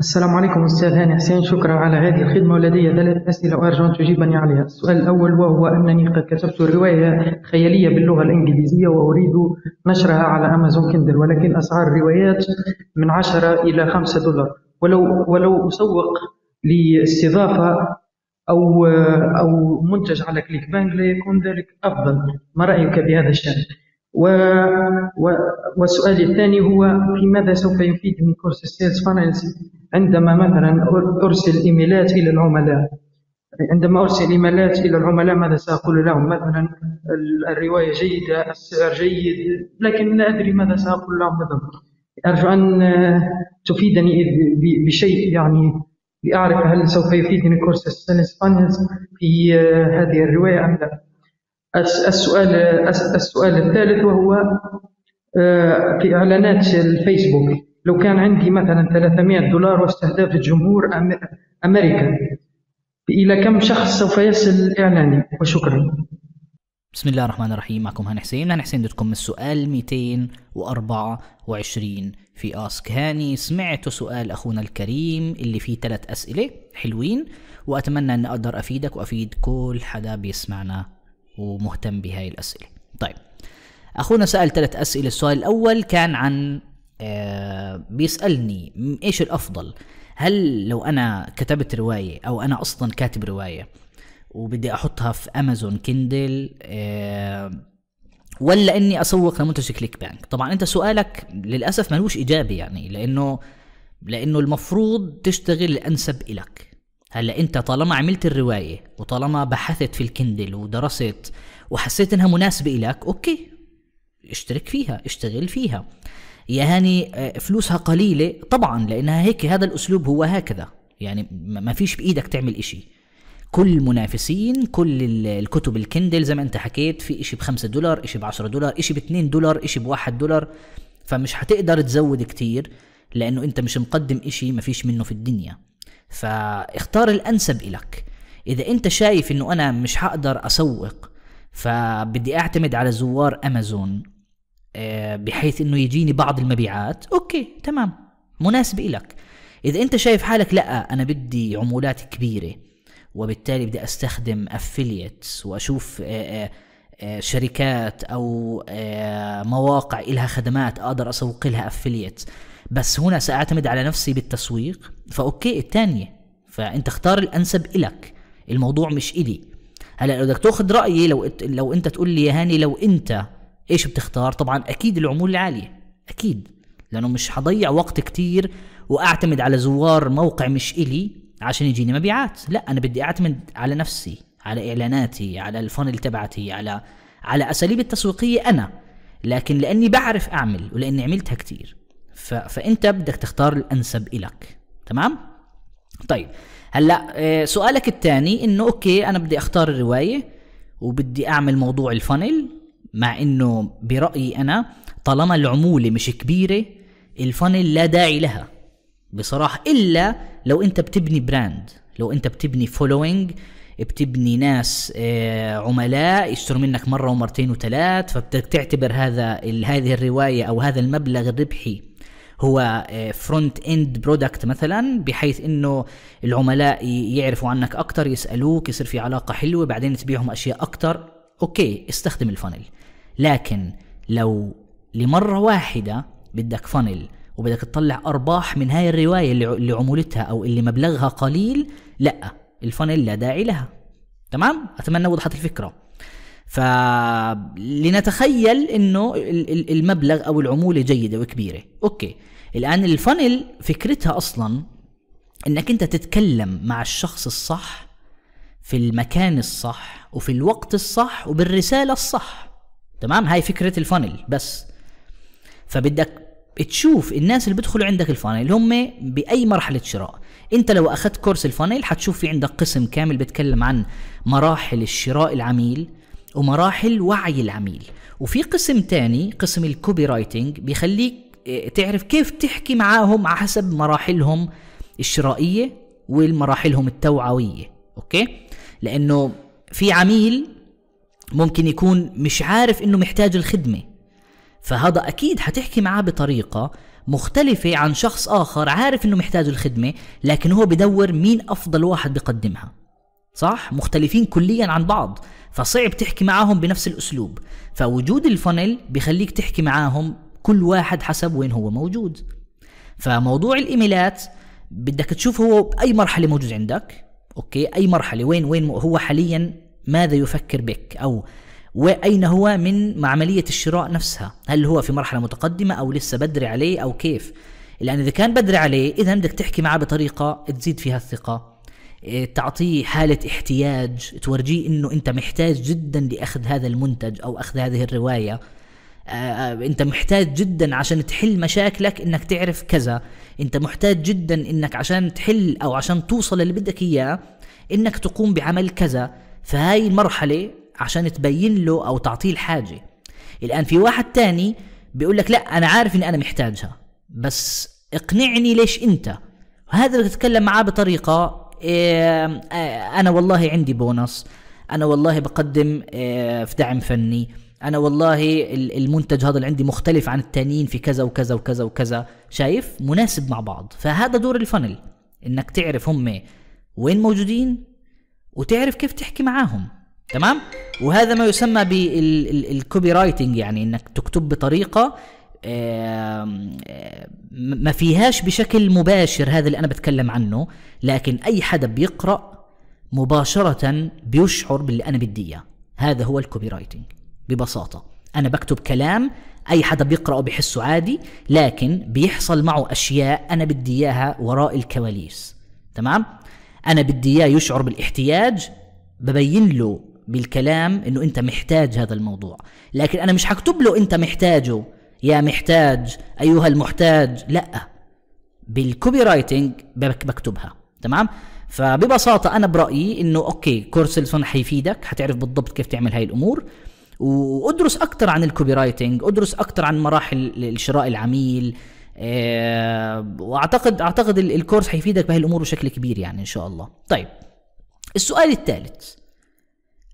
السلام عليكم أستاذ هاني حسين شكرا على هذه الخدمة ولدي ثلاث أسئلة وأرجو أن تجيبني عليها السؤال الأول وهو أنني قد كتبت رواية خيالية باللغة الإنجليزية وأريد نشرها على أمازون كندل ولكن أسعار الروايات من 10 إلى 5 دولار ولو ولو أسوق لاستضافة أو أو منتج على كليك بانك ليكون ذلك أفضل ما رأيك بهذا الشأن؟ و... و... والسؤال الثاني هو في ماذا سوف يفيدني كورس السيلز فانلز عندما مثلا ارسل ايميلات الى العملاء عندما ارسل ايميلات الى العملاء ماذا ساقول لهم مثلا الروايه جيده السعر جيد لكن لا ادري ماذا ساقول لهم بالضبط ارجو ان تفيدني بشيء يعني لاعرف هل سوف يفيدني كورس السيلز فانلز في هذه الروايه ام لا السؤال السؤال الثالث وهو آه، في إعلانات الفيسبوك لو كان عندي مثلا 300 دولار واستهداف الجمهور أمريكا إلى كم شخص سوف يصل إعلاني وشكرا بسم الله الرحمن الرحيم معكم هاني حسين هاني حسين دوت كوم السؤال 224 في اسك هاني سمعت سؤال اخونا الكريم اللي فيه ثلاث اسئله حلوين واتمنى ان اقدر افيدك وافيد كل حدا بيسمعنا ومهتم بهاي الأسئلة طيب أخونا سأل ثلاث أسئلة السؤال الأول كان عن آه، بيسألني إيش الأفضل هل لو أنا كتبت رواية أو أنا أصلا كاتب رواية وبدي أحطها في أمازون كيندل آه، ولا اني اسوق لمنتج كليك بانك طبعا انت سؤالك للاسف ملوش اجابه يعني لانه لانه المفروض تشتغل الانسب الك هلا انت طالما عملت الروايه وطالما بحثت في الكندل ودرست وحسيت انها مناسبه لك اوكي اشترك فيها اشتغل فيها يا هاني آه، فلوسها قليله طبعا لانها هيك هذا الاسلوب هو هكذا يعني ما فيش بايدك تعمل إشي كل المنافسين كل الكتب الكندل زي ما انت حكيت في إشي بخمسة دولار إشي بعشرة دولار إشي باتنين دولار إشي بواحد دولار فمش هتقدر تزود كتير لانه انت مش مقدم إشي ما فيش منه في الدنيا فاختار الانسب الك اذا انت شايف انه انا مش هقدر اسوق فبدي اعتمد على زوار امازون آه، بحيث انه يجيني بعض المبيعات اوكي تمام مناسب الك اذا انت شايف حالك لا انا بدي عمولات كبيره وبالتالي بدي استخدم افلييتس واشوف آه، آه، شركات او مواقع إلها خدمات اقدر اسوق لها افلييتس بس هنا ساعتمد على نفسي بالتسويق فاوكي الثانيه فانت اختار الانسب الك الموضوع مش الي هلا لو بدك تاخذ رايي لو لو انت تقول لي يا هاني لو انت ايش بتختار طبعا اكيد العمول العاليه اكيد لانه مش حضيع وقت كتير واعتمد على زوار موقع مش الي عشان يجيني مبيعات لا انا بدي اعتمد على نفسي على اعلاناتي على الفانل تبعتي على على اساليب التسويقيه انا لكن لاني بعرف اعمل ولاني عملتها كتير ف... فانت بدك تختار الانسب الك تمام طيب هلا آه، سؤالك الثاني انه اوكي انا بدي اختار الروايه وبدي اعمل موضوع الفانل مع انه برايي انا طالما العموله مش كبيره الفانل لا داعي لها بصراحه الا لو انت بتبني براند لو انت بتبني فولوينج بتبني ناس آه، عملاء يشتروا منك مرة ومرتين وثلاث فبتعتبر هذا هذه الرواية أو هذا المبلغ الربحي هو فرونت اند برودكت مثلا بحيث انه العملاء يعرفوا عنك اكثر يسالوك يصير في علاقه حلوه بعدين تبيعهم اشياء اكثر اوكي استخدم الفانل لكن لو لمره واحده بدك فانل وبدك تطلع ارباح من هاي الروايه اللي عمولتها او اللي مبلغها قليل لا الفانل لا داعي لها تمام اتمنى وضحت الفكره فلنتخيل انه المبلغ او العموله جيده وكبيره اوكي الان الفنل فكرتها اصلا انك انت تتكلم مع الشخص الصح في المكان الصح وفي الوقت الصح وبالرساله الصح تمام هاي فكره الفنل بس فبدك تشوف الناس اللي بيدخلوا عندك الفانل هم باي مرحله شراء انت لو اخذت كورس الفانل حتشوف في عندك قسم كامل بيتكلم عن مراحل الشراء العميل ومراحل وعي العميل وفي قسم تاني قسم الكوبي رايتنج بيخليك آه، تعرف كيف تحكي معاهم على حسب مراحلهم الشرائية والمراحلهم التوعوية اوكي لانه في عميل ممكن يكون مش عارف انه محتاج الخدمة فهذا اكيد حتحكي معاه بطريقة مختلفة عن شخص اخر عارف انه محتاج الخدمة لكن هو بدور مين افضل واحد بقدمها صح مختلفين كليا عن بعض فصعب تحكي معاهم بنفس الأسلوب فوجود الفنل بخليك تحكي معاهم كل واحد حسب وين هو موجود فموضوع الإيميلات بدك تشوف هو بأي مرحلة موجود عندك أوكي أي مرحلة وين وين هو حاليا ماذا يفكر بك أو وأين هو من عملية الشراء نفسها هل هو في مرحلة متقدمة أو لسه بدري عليه أو كيف لأن إذا كان بدري عليه إذا بدك تحكي معه بطريقة تزيد فيها الثقة إيه، تعطيه حالة احتياج تورجيه انه انت محتاج جدا لأخذ هذا المنتج او أخذ هذه الرواية آه، آه، انت محتاج جدا عشان تحل مشاكلك انك تعرف كذا انت محتاج جدا انك عشان تحل او عشان توصل اللي بدك اياه انك تقوم بعمل كذا فهاي المرحلة عشان تبين له او تعطيه الحاجة الان في واحد تاني بيقول لك لا انا عارف اني انا محتاجها بس اقنعني ليش انت هذا اللي تتكلم معاه بطريقة إيه، انا والله عندي بونص انا والله بقدم إيه، في دعم فني انا والله المنتج هذا اللي عندي مختلف عن التانيين في كذا وكذا وكذا وكذا شايف مناسب مع بعض فهذا دور الفنل انك تعرف هم وين موجودين وتعرف كيف تحكي معاهم تمام وهذا ما يسمى بالكوبي رايتنج يعني انك تكتب بطريقه ما فيهاش بشكل مباشر هذا اللي أنا بتكلم عنه لكن أي حدا بيقرأ مباشرة بيشعر باللي أنا بدي إياه هذا هو الكوبي رايتنج ببساطة أنا بكتب كلام أي حدا بيقرأه بحسه عادي لكن بيحصل معه أشياء أنا بدي إياها وراء الكواليس تمام؟ أنا بدي إياه يشعر بالاحتياج ببين له بالكلام انه انت محتاج هذا الموضوع لكن انا مش هكتب له انت محتاجه يا محتاج أيها المحتاج لأ بالكوبي رايتنج بكتبها تمام فببساطة أنا برأيي إنه أوكي كورسلسون حيفيدك حتعرف بالضبط كيف تعمل هاي الأمور وادرس أكتر عن الكوبي رايتنج ادرس أكتر عن مراحل شراء العميل آه، واعتقد اعتقد الكورس حيفيدك بهي الامور بشكل كبير يعني ان شاء الله طيب السؤال الثالث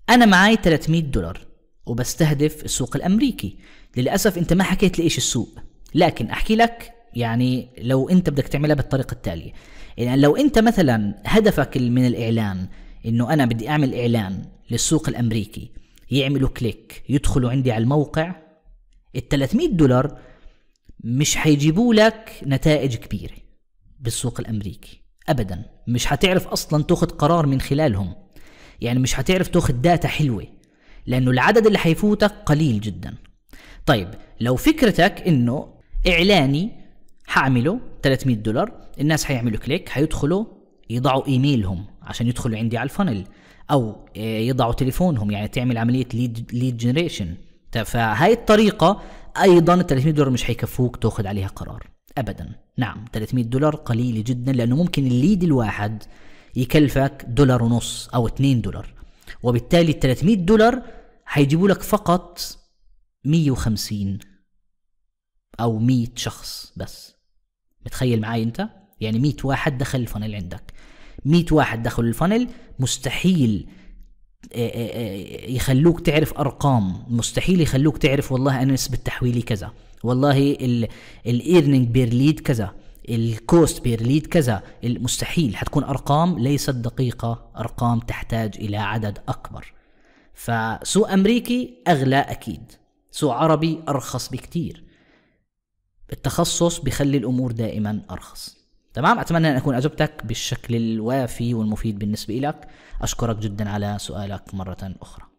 انا معي 300 دولار وبستهدف السوق الامريكي للاسف انت ما حكيت لي ايش السوق لكن احكي لك يعني لو انت بدك تعملها بالطريقه التاليه يعني لو انت مثلا هدفك من الاعلان انه انا بدي اعمل اعلان للسوق الامريكي يعملوا كليك يدخلوا عندي على الموقع ال 300 دولار مش حيجيبوا لك نتائج كبيره بالسوق الامريكي ابدا مش حتعرف اصلا تاخذ قرار من خلالهم يعني مش حتعرف تاخذ داتا حلوه لأنه العدد اللي حيفوتك قليل جدا طيب لو فكرتك إنه إعلاني حعمله 300 دولار الناس حيعملوا كليك حيدخلوا يضعوا إيميلهم عشان يدخلوا عندي على الفنل أو آه، يضعوا تليفونهم يعني تعمل عملية ليد, ليد جنريشن فهاي الطريقة أيضا 300 دولار مش حيكفوك تاخذ عليها قرار أبدا نعم 300 دولار قليل جدا لأنه ممكن الليد الواحد يكلفك دولار ونص أو 2 دولار وبالتالي 300 دولار هيجيبوا لك فقط 150 او 100 شخص بس متخيل معاي انت يعني 100 واحد دخل الفانل عندك 100 واحد دخلوا الفانل مستحيل آه، آه، آه، يخلوك تعرف ارقام مستحيل يخلوك تعرف والله انا نسبه تحويلي كذا والله الايرنينج بير ليد كذا الكوست بير ليد كذا المستحيل حتكون ارقام ليست دقيقه ارقام تحتاج الى عدد اكبر فسوق أمريكي أغلى أكيد سوق عربي أرخص بكتير التخصص بيخلي الأمور دائما أرخص تمام أتمنى أن أكون أجبتك بالشكل الوافي والمفيد بالنسبة لك أشكرك جدا على سؤالك مرة أخرى